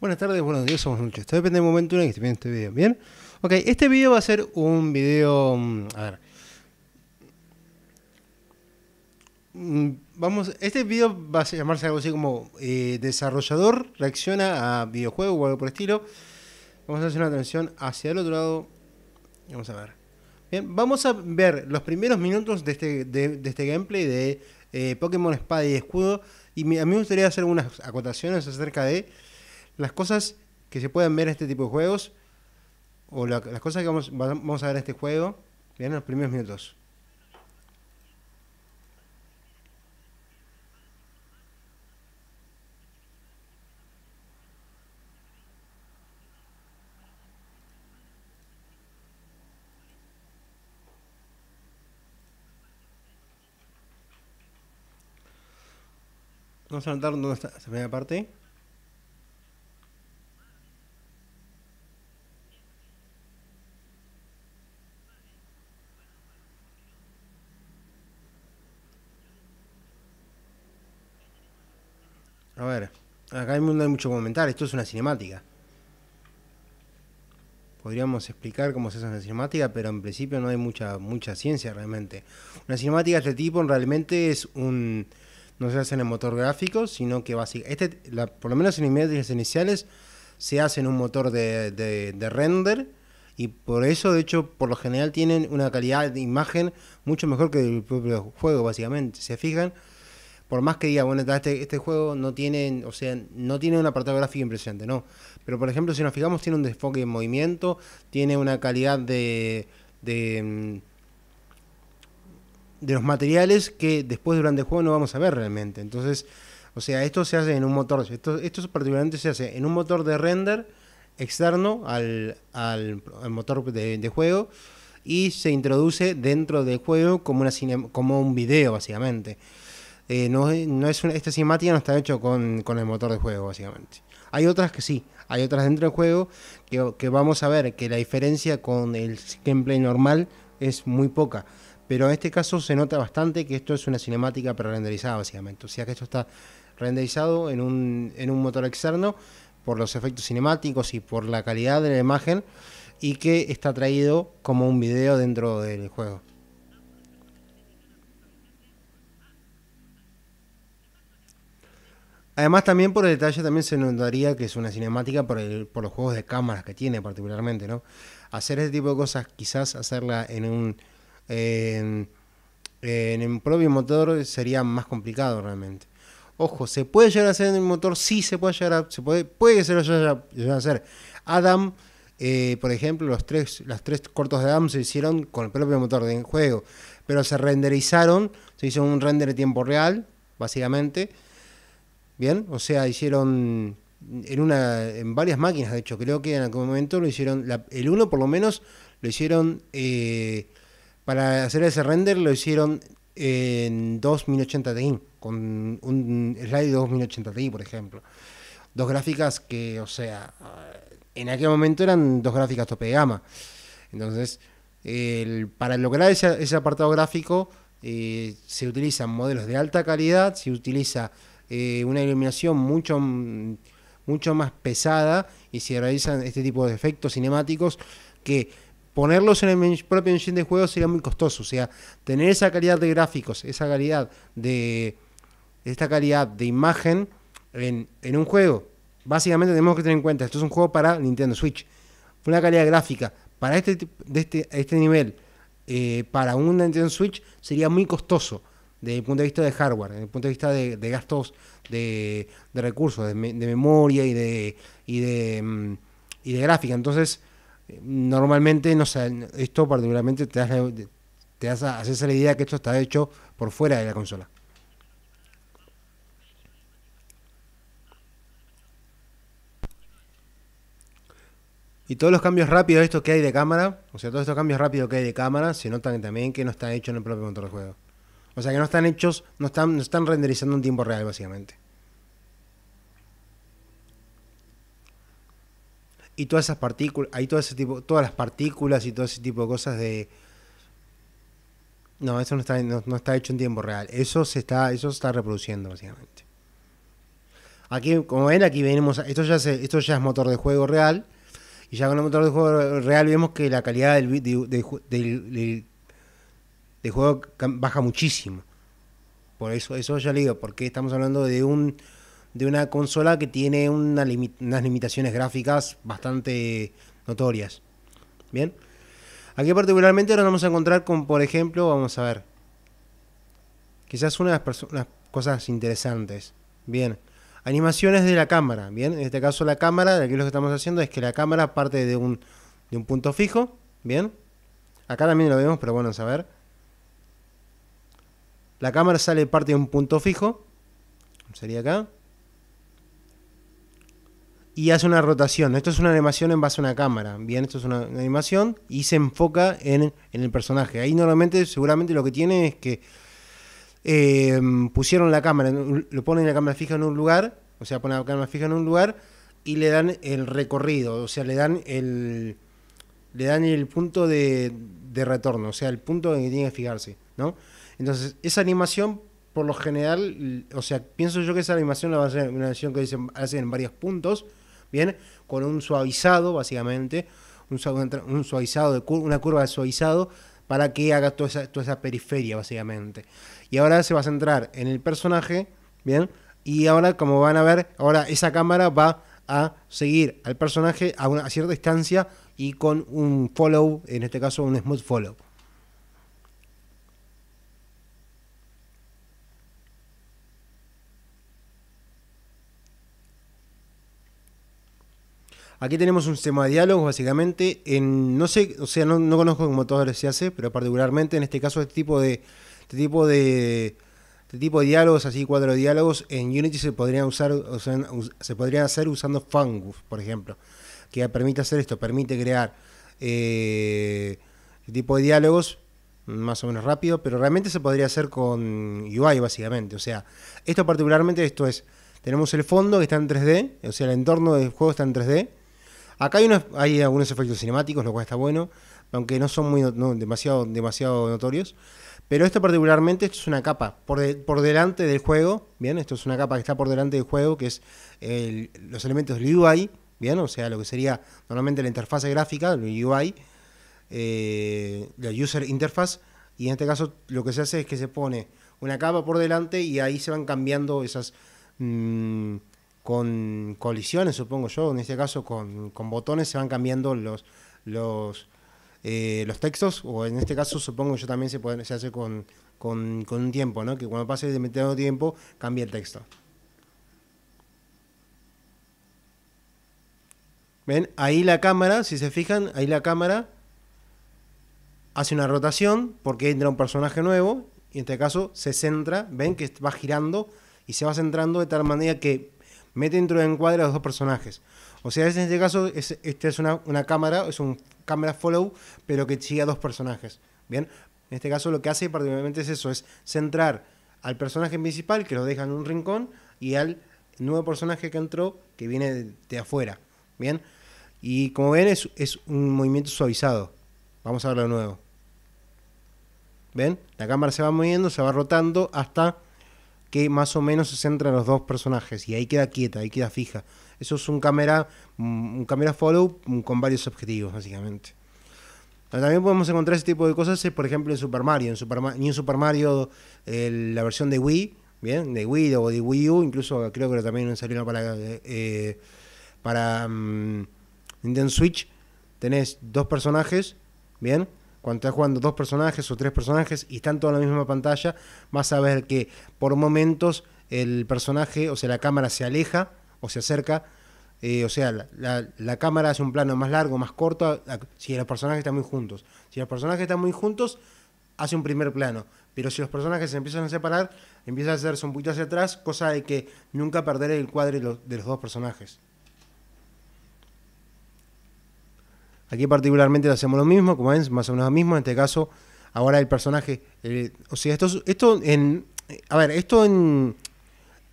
Buenas tardes, buenos días, somos muchos. Esto depende del momento en el que esté viendo este video. ¿Bien? Ok, este video va a ser un video. Mm, a ver. Mm, vamos, este video va a llamarse algo así como eh, desarrollador reacciona a videojuegos o algo por el estilo. Vamos a hacer una transición hacia el otro lado. Vamos a ver. Bien, vamos a ver los primeros minutos de este, este gameplay de eh, Pokémon Espada y Escudo. Y a mí me gustaría hacer unas acotaciones acerca de las cosas que se pueden ver en este tipo de juegos, o las cosas que vamos, a ver en este juego, en los primeros minutos. Vamos a anotar dónde está esa primera parte. acá no hay mucho que comentar, esto es una cinemática. Podríamos explicar cómo se hace una cinemática, pero en principio no hay mucha, mucha ciencia realmente. Una cinemática de este tipo realmente es un... No se hace en el motor gráfico, sino que básicamente... Este, por lo menos en imágenes iniciales se hace en un motor de, render y por eso, de hecho, por lo general tienen una calidad de imagen mucho mejor que el propio juego, básicamente. se fijan, por más que diga, bueno, este, este juego no tiene, o sea, no tiene un apartado gráfico impresionante, no. Pero por ejemplo, si nos fijamos, tiene un desfoque en movimiento, tiene una calidad de, mm, de, los materiales que después durante el juego no vamos a ver realmente. Entonces, o sea, esto se hace en un motor, esto, esto particularmente se hace en un motor de render externo al, al, motor de, de, juego y se introduce dentro del juego como, una como un video básicamente. Eh, no, es esta cinemática no está hecho con, el motor de juego, básicamente. Hay otras que sí, hay otras dentro del juego que, vamos a ver que la diferencia con el gameplay normal es muy poca pero en este caso se nota bastante que esto es una cinemática pre-renderizada básicamente, o sea que esto está renderizado en un, en un motor externo por los efectos cinemáticos y por la calidad de la imagen y que está traído como un video dentro del juego. Además también por el detalle también se notaría que es una cinemática por, los juegos de cámaras que tiene particularmente, ¿no? Hacer ese tipo de cosas, quizás hacerla en un... en, el propio motor sería más complicado realmente. Ojo, ¿se puede llegar a hacer en el motor? Sí, se puede llegar a... Se puede, puede hacer. Adam... Eh, por ejemplo, los tres, tres cortos de Adam se hicieron con el propio motor de juego, pero se renderizaron, se hizo un render de tiempo real, básicamente, ¿Bien? O sea, hicieron en una en varias máquinas, de hecho, creo que en algún momento lo hicieron, el uno por lo menos lo hicieron, eh, para hacer ese render lo hicieron en 2080 Ti, con un slide 2080 Ti, por ejemplo. Dos gráficas que, o sea, en aquel momento eran dos gráficas tope de gama. Entonces, para lograr ese, ese apartado gráfico, eh, se utilizan modelos de alta calidad, se utiliza eh, una iluminación mucho, mm, mucho más pesada y se realizan este tipo de efectos cinemáticos que ponerlos en el propio engine de juego sería muy costoso. O sea, tener esa calidad de gráficos, esa calidad de. esta calidad de imagen en, en un juego. Básicamente tenemos que tener en cuenta, esto es un juego para Nintendo Switch. Una calidad gráfica para este, de este, este nivel, eh, para un Nintendo Switch, sería muy costoso desde el punto de vista de hardware, desde el punto de vista de, gastos de, recursos, de, memoria y de, mm, de, gráfica. Entonces, normalmente, no esto particularmente te hace la idea que esto está hecho por fuera de la consola. Y todos los cambios rápidos, esto que hay de cámara, o sea, todos estos cambios rápidos que hay de cámara, se notan también que no están hechos en el propio motor de juego. O sea que no están hechos, no están, no están renderizando en tiempo real, básicamente. Y todas esas partículas, hay todo ese tipo, todas las partículas y todo ese tipo de cosas de. No, eso no está, hecho en tiempo real. Eso se está, eso está reproduciendo, básicamente. Aquí, como ven, aquí venimos, esto ya, esto ya es motor de juego real. Y ya con el motor de juego real vemos que la calidad del, del de juego baja muchísimo. Por eso, eso ya le digo, porque estamos hablando de un de una consola que tiene unas limitaciones gráficas bastante notorias. Bien. Aquí particularmente nos vamos a encontrar con, por ejemplo, vamos a ver. Quizás una de las, cosas interesantes. Bien. Animaciones de la cámara. Bien. En este caso la cámara, aquí lo que estamos haciendo es que la cámara parte de un, de un punto fijo. Bien. Acá también lo vemos, pero bueno, a ver la cámara sale parte de un punto fijo, sería acá, y hace una rotación. Esto es una animación en base a una cámara. Bien, esto es una animación y se enfoca en, el personaje. Ahí normalmente, seguramente lo que tiene es que eh, pusieron la cámara, lo ponen la cámara fija en un lugar, o sea, ponen la cámara fija en un lugar y le dan el recorrido, o sea, le dan el, le dan el punto de, de retorno, o sea, el punto en que tiene que fijarse, ¿no? Entonces, esa animación, por lo general, o sea, pienso yo que esa animación la una animación que dicen, hacen en varios puntos, ¿bien? Con un suavizado, básicamente, un, suavizado, de una curva de suavizado, para que haga toda esa, toda esa periferia, básicamente. Y ahora se va a centrar en el personaje, ¿bien? Y ahora, como van a ver, ahora esa cámara va a seguir al personaje a una a cierta distancia y con un follow, en este caso un smooth follow. Aquí tenemos un sistema de diálogos, básicamente. En, no sé, o sea, no, conozco cómo todo se hace, pero particularmente en este caso, este tipo de. Este tipo de. Este tipo de diálogos, así cuadro diálogos, en Unity se podrían usar, sea, se podrían hacer usando Fungus, por ejemplo. Que permite hacer esto, permite crear eh, este tipo de diálogos más o menos rápido, pero realmente se podría hacer con UI básicamente. O sea, esto particularmente, esto es, tenemos el fondo que está en 3D, o sea, el entorno del juego está en 3D, Acá hay, algunos efectos cinemáticos, lo cual está bueno, aunque no son muy demasiado, demasiado notorios. Pero esto particularmente, esto es una capa por, delante del juego, ¿bien? Esto es una capa que está por delante del juego, que es los elementos del UI, ¿bien? O sea, lo que sería normalmente la interfaz gráfica, el UI, eh, la user interface, y en este caso lo que se hace es que se pone una capa por delante y ahí se van cambiando esas... Mm, con colisiones, supongo yo, en este caso con, botones se van cambiando los, eh, los, textos, o en este caso supongo yo también se, se hace con, un tiempo, ¿no? que cuando pase determinado tiempo cambia el texto. ¿Ven? Ahí la cámara, si se fijan, ahí la cámara hace una rotación porque entra un personaje nuevo y en este caso se centra, ven que va girando y se va centrando de tal manera que mete dentro de encuadre a los dos personajes. O sea, en este caso, esta es una, una cámara, es un cámara follow, pero que sigue a dos personajes. Bien, en este caso lo que hace particularmente es eso, es centrar al personaje principal, que lo deja en un rincón, y al nuevo personaje que entró, que viene de, afuera. Bien, y como ven, es, es un movimiento suavizado. Vamos a verlo de nuevo. ¿Ven? La cámara se va moviendo, se va rotando hasta que más o menos se centra en los dos personajes y ahí queda quieta, ahí queda fija. Eso es un cámara, mm, un cámara follow mm, con varios objetivos, básicamente. también podemos encontrar ese tipo de cosas, eh, por ejemplo, en Super Mario. En Super, Super Mario, la versión de Wii, ¿bien? De Wii o de Wii U, incluso creo que también salió para, eh, para mm, Nintendo Switch. Tenés dos personajes, ¿bien? Cuando estás jugando dos personajes o tres personajes y están todos en la misma pantalla, vas a ver que por momentos el personaje, o sea, la cámara se aleja o se acerca. Eh, o sea, la, cámara hace un plano más largo, más corto, si los personajes están muy juntos. Si los personajes están muy juntos, hace un primer plano. Pero si los personajes se empiezan a separar, empieza a hacerse un poquito hacia atrás, cosa de que nunca perder el cuadro de los dos personajes. Aquí particularmente hacemos lo mismo, como ven, más o menos lo mismo. En este caso, ahora el personaje. Eh, o sea, esto, esto en. A ver, esto en.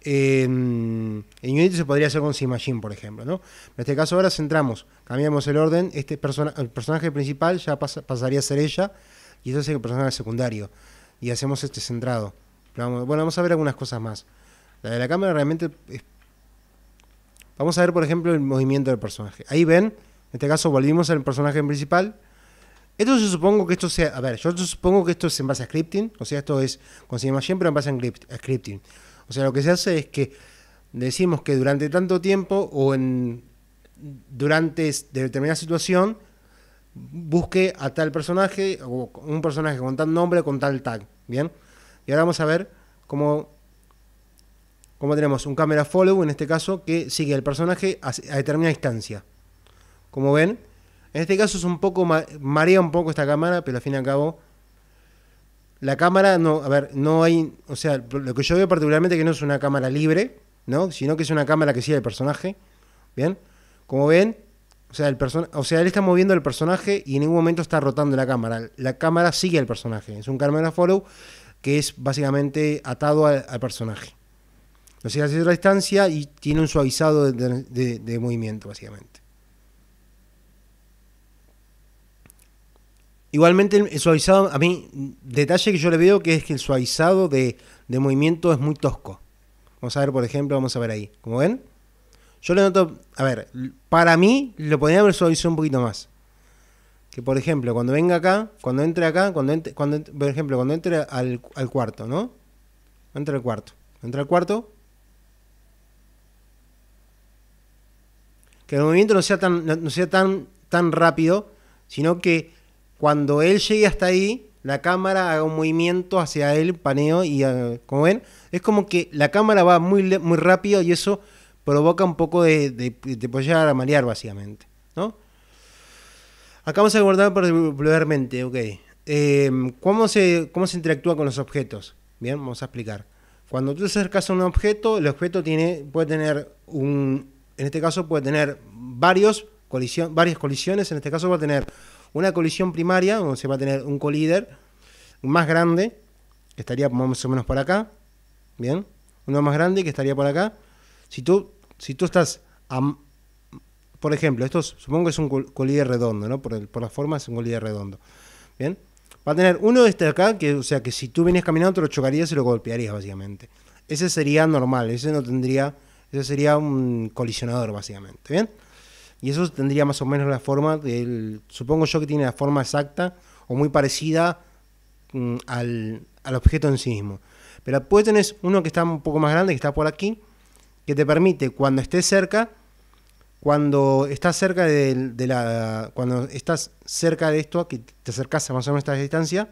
En, Unity se podría hacer con Machine, por ejemplo. ¿no? En este caso, ahora centramos, cambiamos el orden. Este persona, el personaje principal ya pasaría a ser ella, y eso es el personaje secundario. Y hacemos este centrado. bueno, vamos a ver algunas cosas más. La de la cámara realmente. Vamos a ver, por ejemplo, el movimiento del personaje. Ahí ven en este caso volvimos al personaje principal. Esto yo supongo que esto sea, a ver, yo supongo que esto es en base a scripting, o sea, esto es con siempre pero en base a scripting. O sea, lo que se hace es que decimos que durante tanto tiempo o en durante determinada situación busque a tal personaje o un personaje con tal nombre, con tal tag, ¿bien? Y ahora vamos a ver cómo cómo tenemos un camera follow en este caso que sigue al personaje a, determinada distancia como ven. En este caso es un poco, marea un poco esta cámara, pero al fin y al cabo, la cámara, no, a ver, no hay, o sea, lo que yo veo particularmente es que no es una cámara libre, ¿no? Sino que es una cámara que sigue al personaje, ¿bien? Como ven, o sea, el o sea, él está moviendo el personaje y en ningún momento está rotando la cámara. La cámara sigue al personaje. Es un camera follow que es básicamente atado al, personaje. Lo sigue hace cierta distancia y tiene un suavizado de movimiento, básicamente. Igualmente el suavizado, a mí, detalle que yo le veo que es que el suavizado de, movimiento es muy tosco. Vamos a ver, por ejemplo, vamos a ver ahí. Como ven, yo le noto, a ver, para mí lo podría haber suavizado un poquito más. Que por ejemplo, cuando venga acá, cuando entre acá, cuando, cuando por ejemplo, cuando entre al, cuarto, ¿no? Entra al cuarto. Entra al cuarto. Que el movimiento no sea no sea tan, tan rápido, sino que cuando él llegue hasta ahí, la cámara haga un movimiento hacia él, paneo y eh, como ven, es como que la cámara va muy, muy rápido y eso provoca un poco de, de, de llegar a marear básicamente, ¿no? Acá vamos a guardar brevemente, ok. Em, ¿cómo, se, ¿Cómo se interactúa con los objetos? Bien, vamos a explicar. Cuando tú te acercas a un objeto, el objeto tiene, puede tener un, en este caso puede tener varios varias colisiones, en este caso va a tener una colisión primaria, donde se va a tener un colíder más grande, que estaría más o menos por acá, ¿bien? Uno más grande que estaría por acá. Si tú, si tú estás, por ejemplo, esto supongo que es un colíder redondo, ¿no? Por, por la forma es un colíder redondo, ¿bien? Va a tener uno de este acá, que, o sea, que si tú vienes caminando te lo chocarías y lo golpearías, básicamente. Ese sería normal, ese no tendría, ese sería un colisionador, básicamente, ¿bien? Y eso tendría más o menos la forma, del, supongo yo que tiene la forma exacta o muy parecida mm, al, objeto en sí mismo. Pero puede tener uno que está un poco más grande, que está por aquí, que te permite cuando estés cerca, cuando estás cerca de, la. cuando estás cerca de esto, que te acercas a más o menos esta distancia,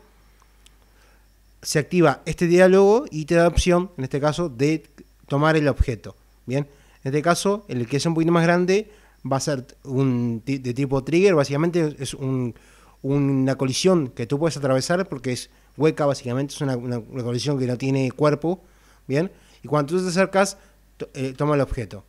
se activa este diálogo y te da la opción, en este caso, de tomar el objeto. Bien, en este caso, el que es un poquito más grande va a ser un de tipo trigger, básicamente es un, una colisión que tú puedes atravesar porque es hueca, básicamente, es una, una, colisión que no tiene cuerpo, ¿bien? Y cuando tú te acercas, eh, toma el objeto.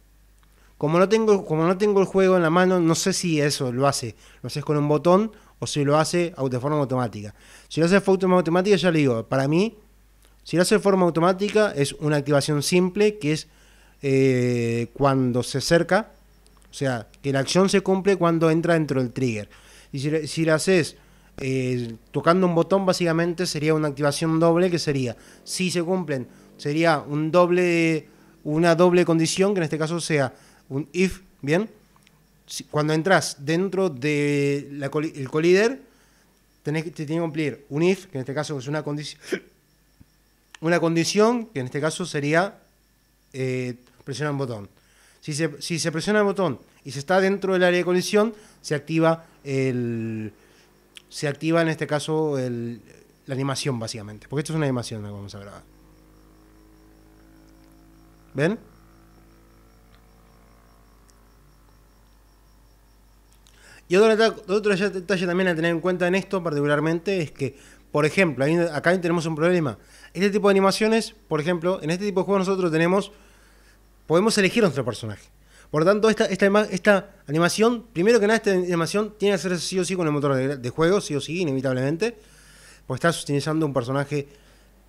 Como no, tengo, como no tengo el juego en la mano, no sé si eso lo hace, lo haces con un botón o si lo hace de forma automática. Si lo hace de forma automática, ya le digo, para mí, si lo hace de forma automática, es una activación simple que es eh, cuando se acerca, o sea, que la acción se cumple cuando entra dentro del trigger. Y si, la haces eh, tocando un botón, básicamente sería una activación doble que sería, si se cumplen, sería un doble, una doble condición, que en este caso sea un if, ¿bien? cuando entras dentro del de collider, te tiene que cumplir un if, que en este caso es una condición, una condición, que en este caso sería eh, presionar un botón. Si se, presiona el botón y se está dentro del área de colisión, se activa el. Se activa en este caso el, la animación, básicamente. Porque esto es una animación que vamos a grabar. ¿Ven? Y otro detalle, otro detalle también a tener en cuenta en esto particularmente es que, por ejemplo, acá tenemos un problema. Este tipo de animaciones, por ejemplo, en este tipo de juegos nosotros tenemos podemos elegir nuestro personaje. Por lo tanto, esta, animación, primero que nada, esta animación tiene que ser sí o sí con el motor de, juego, sí o sí, inevitablemente, pues estás utilizando un personaje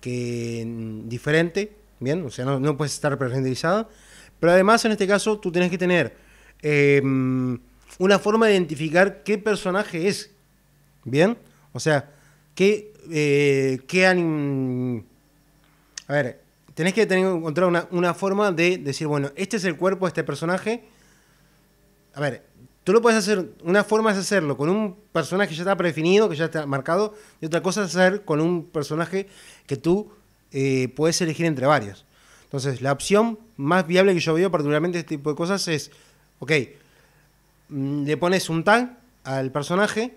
que mm, diferente, ¿bien? O sea, no, puedes estar pre-renderizada. Pero además, en este caso, tú tenés que tener eh, mm, una forma de identificar qué personaje es, ¿bien? O sea, qué, eh, qué A ver, tenés que tener, encontrar una, una, forma de decir, bueno, este es el cuerpo de este personaje. A ver, tú lo puedes hacer, una forma es hacerlo con un personaje que ya está predefinido, que ya está marcado, y otra cosa es hacer con un personaje que tú eh, puedes elegir entre varios. Entonces, la opción más viable que yo veo, particularmente este tipo de cosas, es, ok, mm, le pones un tag al personaje,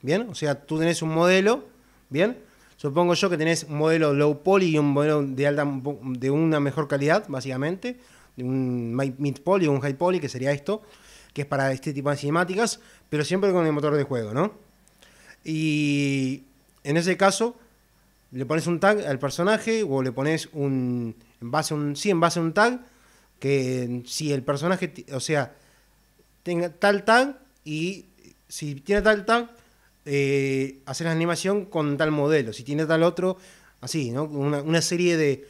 ¿bien? O sea, tú tenés un modelo, ¿bien? Supongo yo que tenés un modelo low poly y un modelo de alta de una mejor calidad, básicamente, de un mid poly o un high poly, que sería esto, que es para este tipo de cinemáticas, pero siempre con el motor de juego, ¿no? Y en ese caso, le pones un tag al personaje o le pones un base un sí, en base a un tag que si el personaje, o sea, tenga tal tag y si tiene tal tag eh, hacer la animación con tal modelo, si tiene tal otro, así, ¿no? Una, serie de.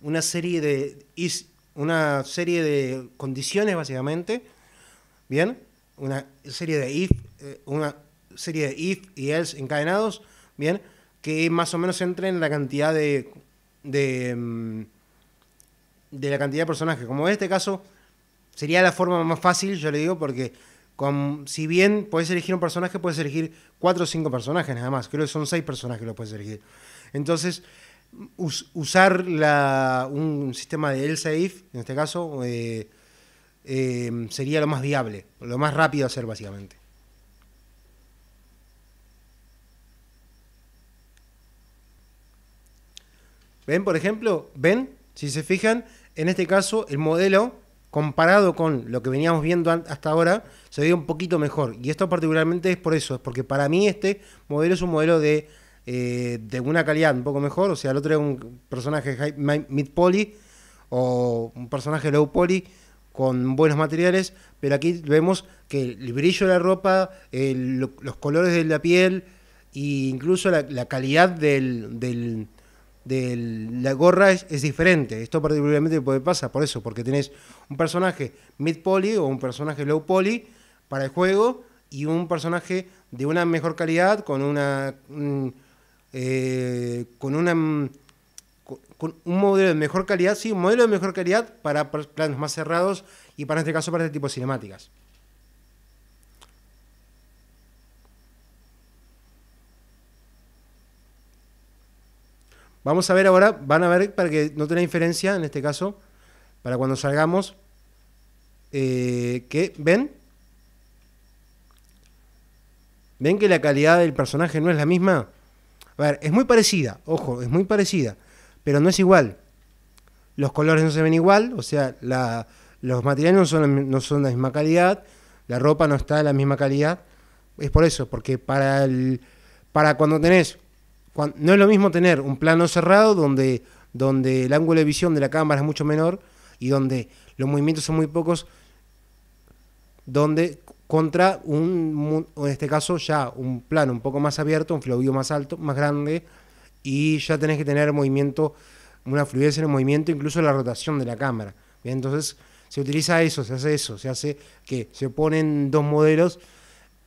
Una serie de. una serie de condiciones, básicamente. ¿Bien? Una serie de if, eh, una serie de if y else encadenados, ¿bien? Que más o menos entren en la cantidad de. Mm, de la cantidad de personajes. Como en este caso, sería la forma más fácil, yo le digo, porque si bien puedes elegir un personaje, puedes elegir cuatro o cinco personajes nada más. Creo que son seis personajes que los puedes elegir. Entonces, usar un sistema de Elsa If, en este caso, eh, eh, sería lo más viable, lo más rápido a hacer básicamente. ¿Ven, por ejemplo? ¿Ven? Si se fijan, en este caso el modelo comparado con lo que veníamos viendo hasta ahora, se ve un poquito mejor. Y esto particularmente es por eso, es porque para mí este modelo es un modelo de, eh, de una calidad un poco mejor, o sea, el otro era un personaje mid poly o un personaje low poly con buenos materiales, pero aquí vemos que el brillo de la ropa, los colores de la piel e incluso la, la calidad del, del de la gorra es, diferente. Esto particularmente pasa por eso, porque tenés un personaje mid poly o un personaje low poly para el juego y un personaje de una mejor calidad con una mm, eh, con una mm, con un modelo de mejor calidad, sí, un modelo de mejor calidad para planos más cerrados y para este caso para este tipo de cinemáticas. Vamos a ver ahora, van a ver para que no tenga diferencia, en este caso, para cuando salgamos, eh, ven, ven que la calidad del personaje no es la misma. A ver, es muy parecida, ojo, es muy parecida, pero no es igual. Los colores no se ven igual, o sea, los materiales no son, no son de la misma calidad, la ropa no está de la misma calidad. Es por eso, porque para, el, para cuando tenés no es lo mismo tener un plano cerrado donde, donde el ángulo de visión de la cámara es mucho menor y donde los movimientos son muy pocos, donde contra un, en este caso ya un plano un poco más abierto, un fluido más alto, más grande, y ya tenés que tener movimiento, una fluidez en el movimiento, incluso la rotación de la cámara. entonces se utiliza eso, se hace eso, se hace que se ponen dos modelos,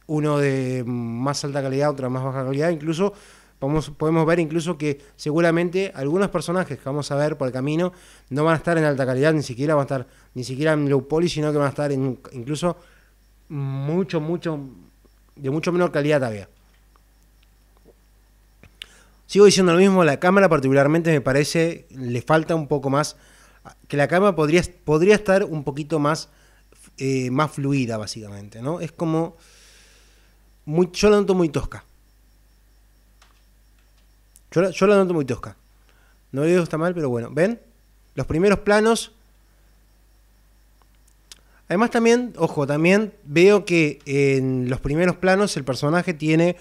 uno de más alta calidad, otro de más baja calidad, incluso Podemos, ver incluso que seguramente algunos personajes que vamos a ver por el camino no van a estar en alta calidad, ni siquiera van a estar ni siquiera en low poly, sino que van a estar en, incluso mucho, mucho, de mucho menor calidad todavía. Sigo diciendo lo mismo, la cámara particularmente me parece, le falta un poco más, que la cámara podría, podría estar un poquito más, eh, más fluida básicamente, ¿no? Es como, muy, yo la noto muy tosca. Yo, la noto muy tosca. No digo gusta mal, pero bueno, ¿ven? Los primeros planos. Además también, ojo, también veo que en los primeros planos el personaje tiene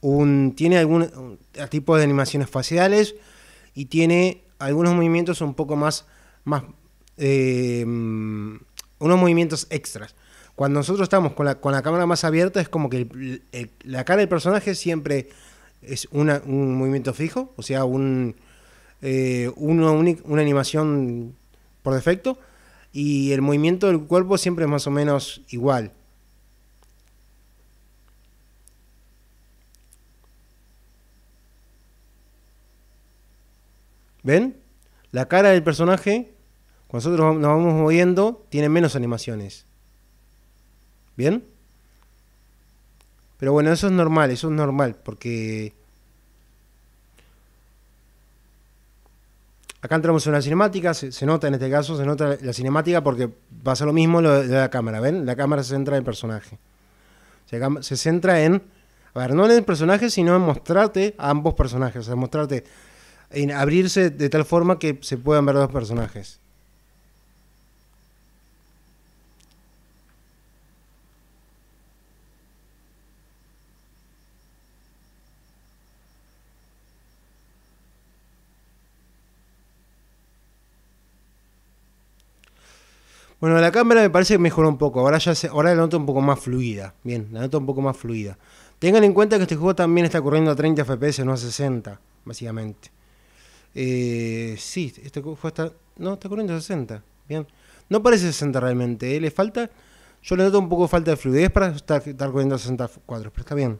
un tiene algún tipo de animaciones faciales y tiene algunos movimientos un poco más más eh, unos movimientos extras. Cuando nosotros estamos con la, cámara más abierta es como que la cara del personaje siempre es un movimiento fijo, o sea, un, eh, una, una animación por defecto, y el movimiento del cuerpo siempre es más o menos igual. ¿Ven? La cara del personaje, cuando nosotros nos vamos moviendo, tiene menos animaciones. ¿Bien? Pero bueno, eso es normal, eso es normal, porque Acá entramos en una cinemática, se, nota en este caso, se nota la cinemática porque pasa lo mismo lo de la cámara, ¿ven? La cámara se centra en el personaje. Se, se centra en, a ver, no en el personaje, sino en mostrarte a ambos personajes, o mostrarte, en abrirse de tal forma que se puedan ver dos personajes. Bueno, la cámara me parece que mejoró un poco. Ahora ya se, ahora la noto un poco más fluida. Bien, la noto un poco más fluida. Tengan en cuenta que este juego también está corriendo a 30 FPS, no a 60, básicamente. Eh, sí, este juego está. No, está corriendo a 60. Bien. No parece 60 realmente. Eh. Le falta. Yo le noto un poco falta de fluidez para estar, estar corriendo a 60 cuadros, pero está bien.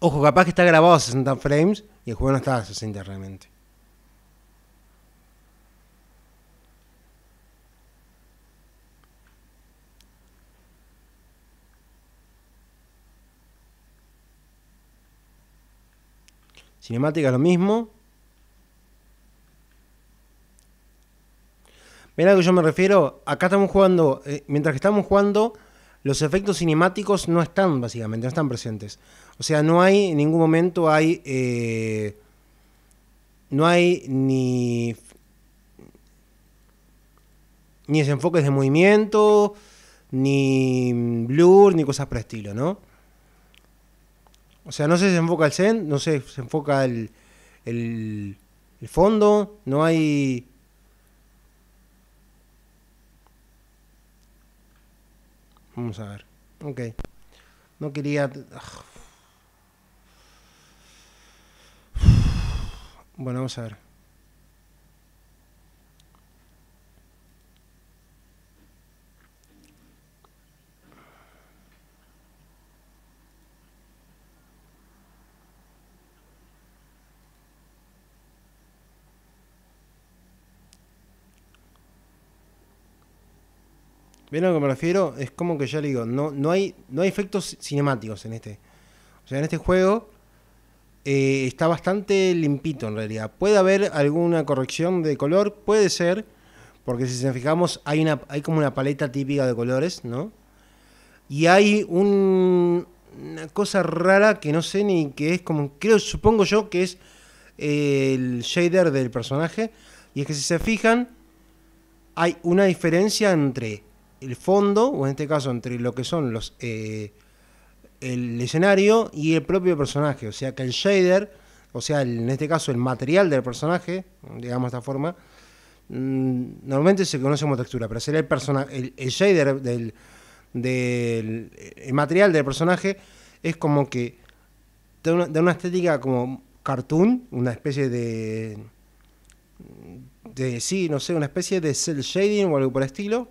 Ojo, capaz que está grabado a 60 frames y el juego no está a 60 realmente. Cinemática lo mismo. Ven a lo que yo me refiero. Acá estamos jugando, eh, mientras que estamos jugando, los efectos cinemáticos no están básicamente, no están presentes. O sea, no hay, en ningún momento hay, eh, no hay ni, ni desenfoques de movimiento, ni blur, ni cosas por el estilo, ¿no? O sea, no se enfoca el zen, no se, se enfoca el, el, el fondo, no hay Vamos a ver. Ok. No quería... Ah. Bueno, vamos a ver. ¿Ven a lo que me refiero? Es como que ya le digo, no, no, hay, no hay efectos cinemáticos en este. O sea, en este juego eh, está bastante limpito en realidad. Puede haber alguna corrección de color, puede ser, porque si se fijamos hay, una, hay como una paleta típica de colores, ¿no? Y hay una cosa rara que no sé ni que es, como creo, supongo yo que es eh, el shader del personaje. Y es que si se fijan, hay una diferencia entre el fondo, o en este caso entre lo que son los eh, el escenario y el propio personaje. O sea que el shader, o sea, en este caso el material del personaje, digamos de esta forma, mm, normalmente se conoce como textura, pero sería el, persona, el, shader del, del el material del personaje es como que da una, estética como cartoon, una especie de de sí, no sé, una especie de cel shading o algo por el estilo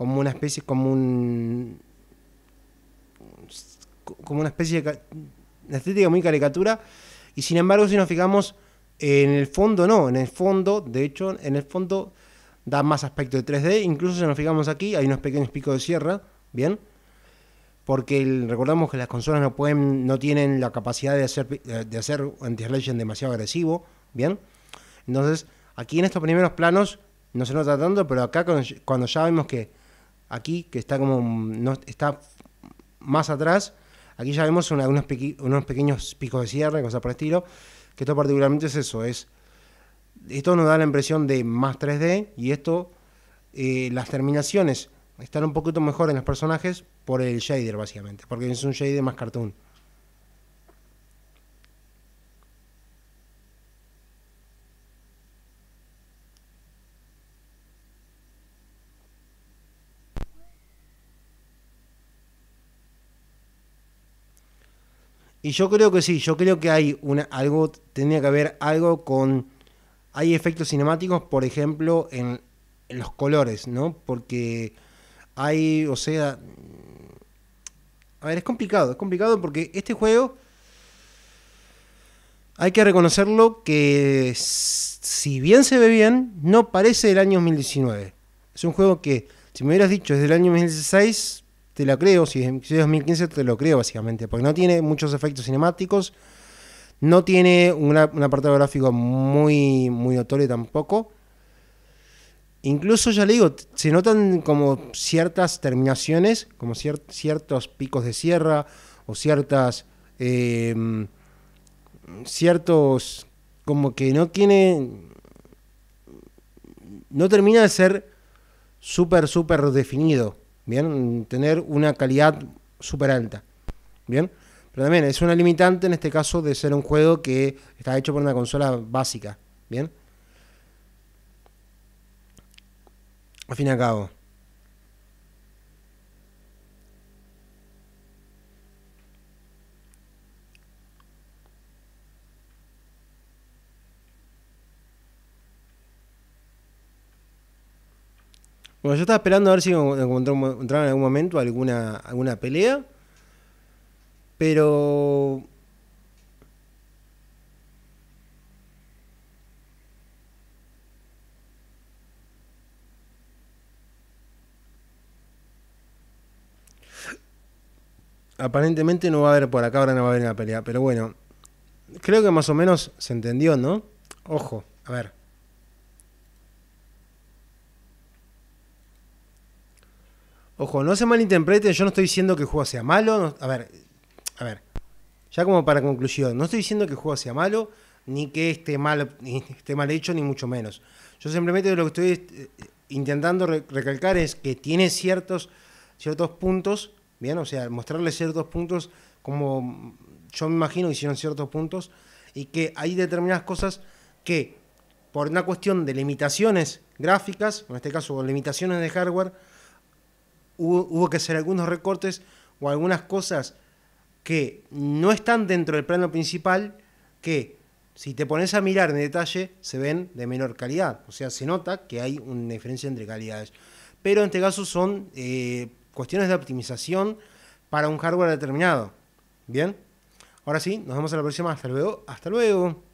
como una especie, como un. como una especie de. estética muy caricatura. Y sin embargo, si nos fijamos en el fondo, no, en el fondo, de hecho, en el fondo da más aspecto de 3D. Incluso si nos fijamos aquí, hay unos pequeños picos de sierra, ¿bien? Porque recordamos que las consolas no pueden, no tienen la capacidad de hacer, de hacer anti-legend demasiado agresivo, ¿bien? Entonces, aquí en estos primeros planos no se nota tanto, pero acá cuando ya vemos que Aquí, que está como no, está más atrás, aquí ya vemos unos, pequeños picos de cierre, cosas por el estilo, que esto particularmente es eso, es esto nos da la impresión de más 3D y esto, eh, las terminaciones están un poquito mejor en los personajes por el shader básicamente, porque es un shader más cartoon. Y yo creo que sí, yo creo que hay una, algo, Tenía que haber algo con. Hay efectos cinemáticos, por ejemplo, en, los colores, ¿no? Porque hay, o sea. A ver, es complicado, es complicado porque este juego. Hay que reconocerlo que, si bien se ve bien, no parece del año 2019. Es un juego que, si me hubieras dicho, es del año 2016, te la creo, si es, 2015 te lo creo básicamente, porque no tiene muchos efectos cinemáticos, no tiene un apartado gráfico muy, muy notorio tampoco. Incluso ya le digo, se notan como ciertas terminaciones, como ciertos picos de sierra o ciertas... Em, ciertos... como que no tiene... no termina de ser súper, súper definido bien, tener una calidad súper alta, bien. Pero también es una limitante en este caso de ser un juego que está hecho por una consola básica, bien. Al fin y al cabo. yo estaba esperando a ver si encontraron en algún momento alguna, alguna pelea. Pero. Aparentemente no va a haber por acá, ahora no va a haber una pelea. Pero bueno, creo que más o menos se entendió, ¿no? Ojo, a ver. Ojo, no se malinterpreten, yo no estoy diciendo que el juego sea malo. a ver, a ver. Ya como para conclusión, no estoy diciendo que el juego sea malo, ni que esté mal, esté mal hecho, ni mucho menos. Yo simplemente lo que estoy eh, intentando recalcar es que tiene ciertos, ciertos puntos, bien, o sea, mostrarle ciertos puntos como yo me imagino que hicieron ciertos puntos, y que hay determinadas cosas que por una cuestión de limitaciones gráficas, en este caso limitaciones de hardware, hubo, que hacer algunos recortes o algunas cosas que no están dentro del plano principal, que si te pones a mirar en detalle, se ven de menor calidad. O sea, se nota que hay una diferencia entre calidades. Pero en este caso son eh, cuestiones de optimización para un hardware determinado. Bien. Ahora sí, nos vemos en la próxima. Hasta Hasta luego.